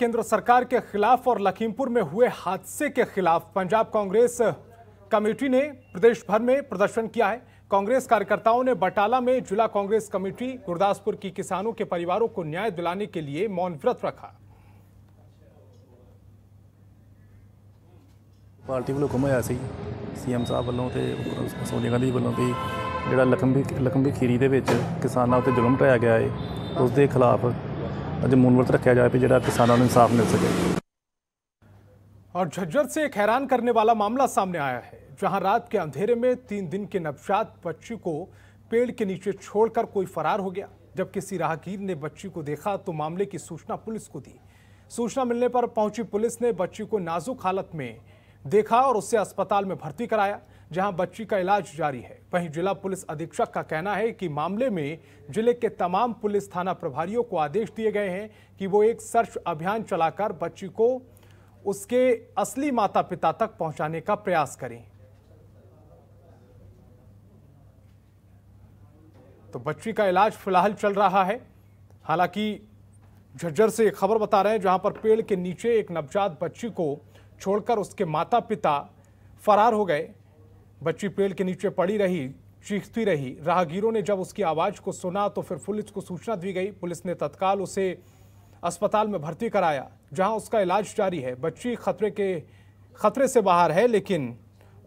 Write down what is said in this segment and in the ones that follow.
केंद्र सरकार के खिलाफ और लखीमपुर में हुए हादसे के खिलाफ पंजाब कांग्रेस कमेटी ने प्रदेश भर में प्रदर्शन किया है कांग्रेस कार्यकर्ताओं ने बटाला में जिला कांग्रेस कमेटी गुरदासपुर की किसानों के परिवारों को न्याय दिलाने के लिए मौन व्रत रखा पार्टी वालों घूम आया ਸੀ ਸੀਐਮ ਸਾਹਿਬ ਵੱਲੋਂ ਤੇ ਸੋਨੀਆ ਗਾਂਧੀ ਵੱਲੋਂ ਵੀ ਜਿਹੜਾ ਲਖਮਬੀ ਲਖਮਬੀ ਖੀਰੀ ਦੇ ਵਿੱਚ ਕਿਸਾਨਾਂ ਉੱਤੇ ਜ਼ੁਲਮ ਅਜੇ रखा जाए भी जरा किसानों को इंसाफ मिल सके और झज्जर से एक हैरान करने वाला मामला सामने आया है जहां रात के अंधेरे में तीन दिन के नवजात बच्ची को पेड़ के नीचे छोड़कर कोई फरार हो गया जब किसी राहगीर ने बच्ची को देखा तो मामले की सूचना पुलिस को दी सूचना मिलने पर पहुंची पुलिस ने बच्ची को नाजुक हालत में देखा और उसे अस्पताल में भर्ती कराया जहां बच्ची का इलाज जारी है वहीं जिला पुलिस अधीक्षक का कहना है कि मामले में जिले के तमाम पुलिस थाना प्रभारियों को आदेश दिए गए हैं कि वो एक सर्च अभियान चलाकर बच्ची को उसके असली माता पिता तक पहुंचाने का प्रयास करें तो बच्ची का इलाज फिलहाल चल रहा है हालांकि झज्जर से एक खबर बता रहे हैं जहां पर पेड़ के नीचे एक नवजात बच्ची को छोड़कर उसके माता पिता फरार हो गए बच्ची पेड़ के नीचे पड़ी रही चीखती रही राहगीरों ने जब उसकी आवाज़ को सुना तो फिर पुलिस को सूचना दी गई पुलिस ने तत्काल उसे अस्पताल में भर्ती कराया जहां उसका इलाज जारी है बच्ची खतरे के खतरे से बाहर है लेकिन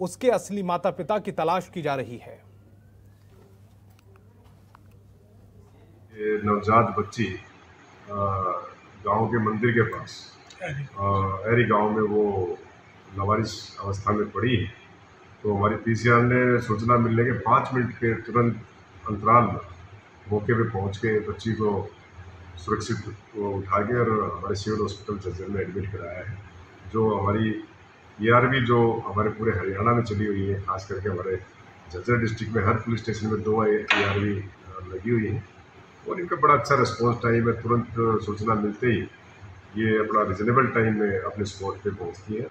उसके असली माता पिता की तलाश की जा रही है नवजात बच्ची गांव के मंदिर के पास एरी गांव में वो लवारिश अवस्था में पड़ी है तो हमारी पी ने सूचना मिलने के पाँच मिनट के तुरंत अंतराल मौके पे पहुंच के बच्ची को सुरक्षित उठा के और हमारे सिविल हॉस्पिटल जजर में एडमिट कराया है जो हमारी ई e जो हमारे पूरे हरियाणा में चली हुई है खास करके हमारे झज्जर डिस्ट्रिक्ट में हर पुलिस स्टेशन में दो ए आर e लगी हुई है और इनका बड़ा अच्छा रिस्पॉन्स टाइम है तुरंत सूचना मिलते ही ये अपना रिजनेबल टाइम में अपने स्पॉट पे पहुंचती है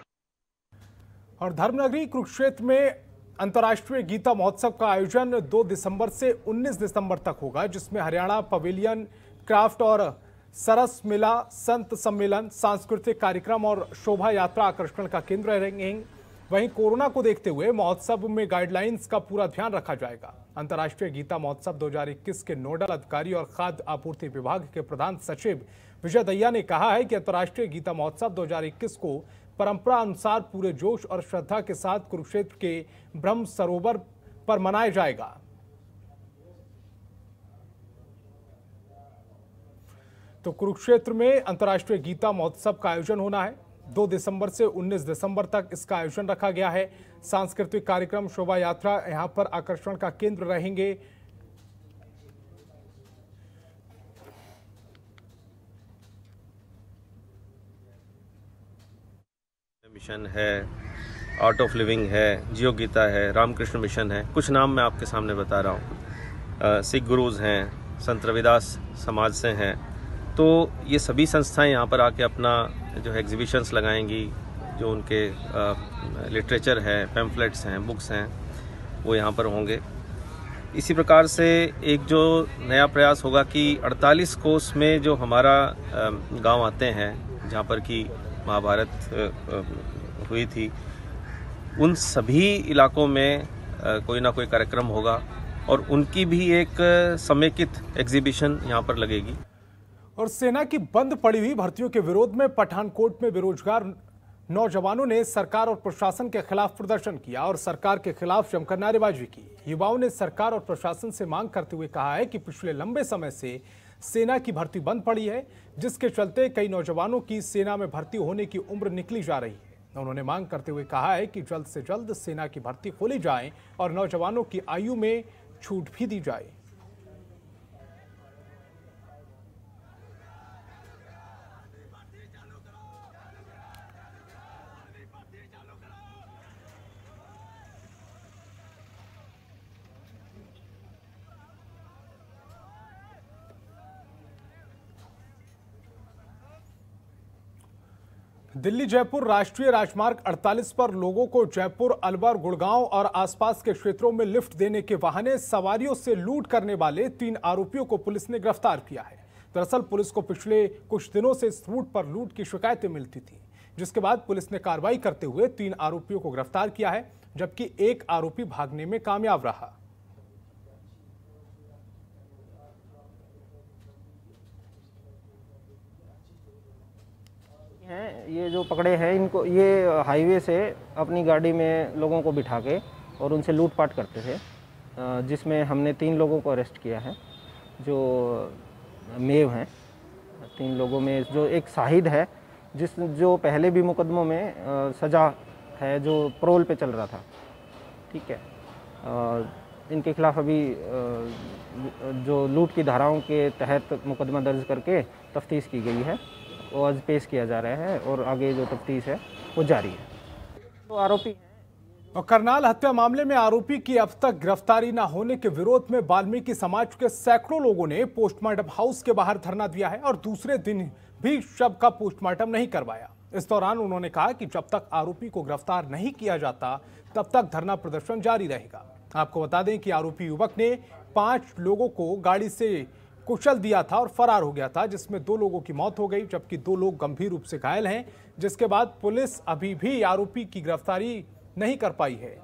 और धर्मनगरी कुरुक्षेत्र में अंतर्राष्ट्रीय गीता महोत्सव का आयोजन 2 दिसंबर से 19 दिसंबर तक होगा जिसमें हरियाणा पवेलियन क्राफ्ट और सरस मेला संत सम्मेलन सांस्कृतिक कार्यक्रम और शोभा यात्रा आकर्षण का केंद्र रहेंगे वहीं कोरोना को देखते हुए महोत्सव में गाइडलाइंस का पूरा ध्यान रखा जाएगा अंतर्राष्ट्रीय गीता महोत्सव दो के नोडल अधिकारी और खाद्य आपूर्ति विभाग के प्रधान सचिव विजय दैया ने कहा है कि अंतर्राष्ट्रीय गीता महोत्सव दो को परंपरा अनुसार पूरे जोश और श्रद्धा के साथ कुरुक्षेत्र के ब्रह्म सरोवर पर मनाया जाएगा तो कुरुक्षेत्र में अंतर्राष्ट्रीय गीता महोत्सव का आयोजन होना है दो दिसंबर से 19 दिसंबर तक इसका आयोजन रखा गया है सांस्कृतिक कार्यक्रम शोभा यात्रा यहाँ पर आकर्षण का केंद्र रहेंगे मिशन है आर्ट ऑफ लिविंग है जियो गीता है रामकृष्ण मिशन है कुछ नाम मैं आपके सामने बता रहा हूँ सिख गुरुज हैं संत रविदास समाज से हैं तो ये सभी संस्थाएं यहाँ पर आके अपना जो है एग्जीबिशंस लगाएंगी जो उनके लिटरेचर है पैम्फलेट्स हैं बुक्स हैं वो यहाँ पर होंगे इसी प्रकार से एक जो नया प्रयास होगा कि 48 कोर्स में जो हमारा गांव आते हैं जहाँ पर कि महाभारत हुई थी उन सभी इलाकों में कोई ना कोई कार्यक्रम होगा और उनकी भी एक समेकित एग्जीबिशन यहाँ पर लगेगी और सेना की बंद पड़ी हुई भर्तियों के विरोध में पठानकोट में बेरोजगार नौजवानों ने सरकार और प्रशासन के खिलाफ प्रदर्शन किया और सरकार के खिलाफ जमकर नारेबाजी की युवाओं ने सरकार और प्रशासन से मांग करते हुए कहा है कि पिछले लंबे समय से सेना की भर्ती बंद पड़ी है जिसके चलते कई नौजवानों की सेना में भर्ती होने की उम्र निकली जा रही है उन्होंने मांग करते हुए कहा है कि जल्द से जल्द सेना की भर्ती खोली जाए और नौजवानों की आयु में छूट भी दी जाए दिल्ली जयपुर राष्ट्रीय राजमार्ग 48 पर लोगों को जयपुर अलवर गुड़गांव और आसपास के क्षेत्रों में लिफ्ट देने के बहाने सवारियों से लूट करने वाले तीन आरोपियों को पुलिस ने गिरफ्तार किया है दरअसल पुलिस को पिछले कुछ दिनों से इस रूट पर लूट की शिकायतें मिलती थी जिसके बाद पुलिस ने कार्रवाई करते हुए तीन आरोपियों को गिरफ्तार किया है जबकि एक आरोपी भागने में कामयाब रहा हैं ये जो पकड़े हैं इनको ये हाईवे से अपनी गाड़ी में लोगों को बिठा के और उनसे लूटपाट करते थे जिसमें हमने तीन लोगों को अरेस्ट किया है जो मेव हैं तीन लोगों में जो एक शाहिद है जिस जो पहले भी मुकदमों में सज़ा है जो प्रोल पे चल रहा था ठीक है इनके खिलाफ अभी जो लूट की धाराओं के तहत मुकदमा दर्ज करके तफ्तीश की गई है वो आज पेश किया जा रहा है और आगे जो तफ्तीश है वो जारी है तो आरोपी और करनाल हत्या मामले में आरोपी की अब तक गिरफ्तारी न होने के विरोध में वाल्मीकि समाज के सैकड़ों लोगों ने पोस्टमार्टम हाउस के बाहर धरना दिया है और दूसरे दिन भी शव का पोस्टमार्टम नहीं करवाया इस दौरान उन्होंने कहा कि जब तक आरोपी को गिरफ्तार नहीं किया जाता तब तक धरना प्रदर्शन जारी रहेगा आपको बता दें कि आरोपी युवक ने पांच लोगों को गाड़ी से कुचल दिया था और फरार हो गया था जिसमें दो लोगों की मौत हो गई जबकि दो लोग गंभीर रूप से घायल हैं जिसके बाद पुलिस अभी भी आरोपी की गिरफ्तारी नहीं कर पाई है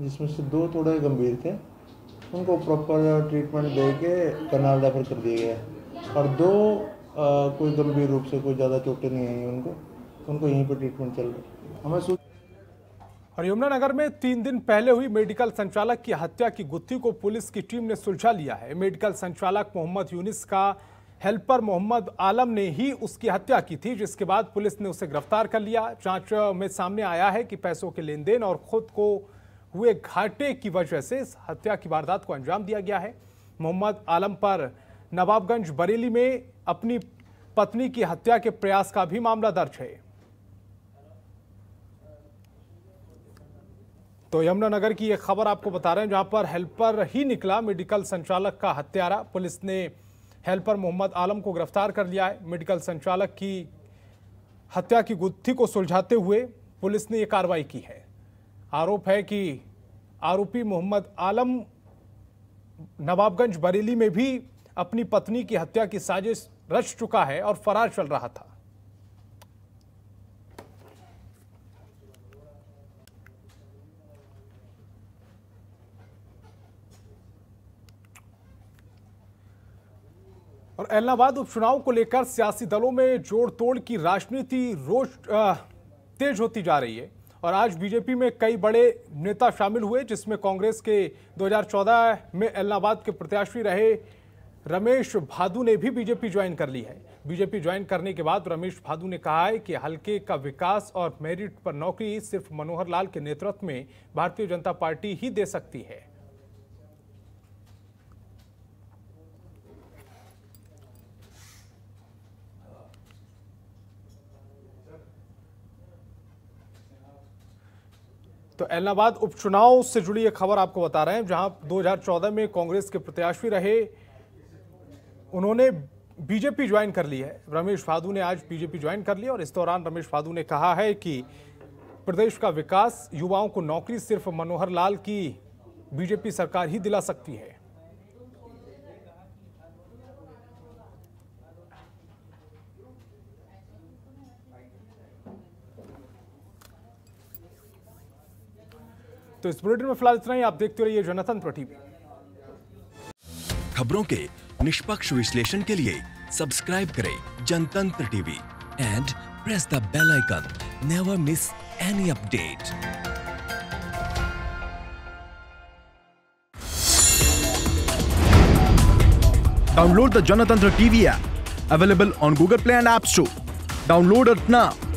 जिसमें से दो थोड़े गंभीर थे उनको प्रॉपर ट्रीटमेंट दे के करनाल रेफर कर दिया गया और दो आ, कोई गंभीर रूप से कोई ज़्यादा चोटें नहीं आई उनको उनको यहीं पर ट्रीटमेंट चल रहा हमें और यमुनानगर में तीन दिन पहले हुई मेडिकल संचालक की हत्या की गुत्थी को पुलिस की टीम ने सुलझा लिया है मेडिकल संचालक मोहम्मद यूनिस का हेल्पर मोहम्मद आलम ने ही उसकी हत्या की थी जिसके बाद पुलिस ने उसे गिरफ्तार कर लिया जांच में सामने आया है कि पैसों के लेन देन और खुद को हुए घाटे की वजह से इस हत्या की वारदात को अंजाम दिया गया है मोहम्मद आलम पर नवाबगंज बरेली में अपनी पत्नी की हत्या के प्रयास का भी मामला दर्ज है तो यमुनानगर की एक खबर आपको बता रहे हैं जहां पर हेल्पर ही निकला मेडिकल संचालक का हत्यारा पुलिस ने हेल्पर मोहम्मद आलम को गिरफ्तार कर लिया है मेडिकल संचालक की हत्या की गुत्थी को सुलझाते हुए पुलिस ने ये कार्रवाई की है आरोप है कि आरोपी मोहम्मद आलम नवाबगंज बरेली में भी अपनी पत्नी की हत्या की साजिश रच चुका है और फरार चल रहा था और एलनाबाद उपचुनाव को लेकर सियासी दलों में जोड़ तोड़ की राजनीति रोज तेज होती जा रही है और आज बीजेपी में कई बड़े नेता शामिल हुए जिसमें कांग्रेस के 2014 में एलनाबाद के प्रत्याशी रहे रमेश भादू ने भी बीजेपी ज्वाइन कर ली है बीजेपी ज्वाइन करने के बाद रमेश भादू ने कहा है कि हलके का विकास और मेरिट पर नौकरी सिर्फ मनोहर लाल के नेतृत्व में भारतीय जनता पार्टी ही दे सकती है तो इलाहाबाद उपचुनाव से जुड़ी एक खबर आपको बता रहे हैं जहां 2014 में कांग्रेस के प्रत्याशी रहे उन्होंने बीजेपी ज्वाइन कर ली है रमेश फादू ने आज बीजेपी ज्वाइन कर लिया और इस दौरान रमेश फादू ने कहा है कि प्रदेश का विकास युवाओं को नौकरी सिर्फ मनोहर लाल की बीजेपी सरकार ही दिला सकती है तो इस बुलेटिन में फिलहाल इतना ही आप देखते रहिए जनतंत्र टीवी खबरों के निष्पक्ष विश्लेषण के लिए सब्सक्राइब करें Jantantra TV and press the bell icon never miss any update download the Jantantra TV app available on Google Play and App Store download it now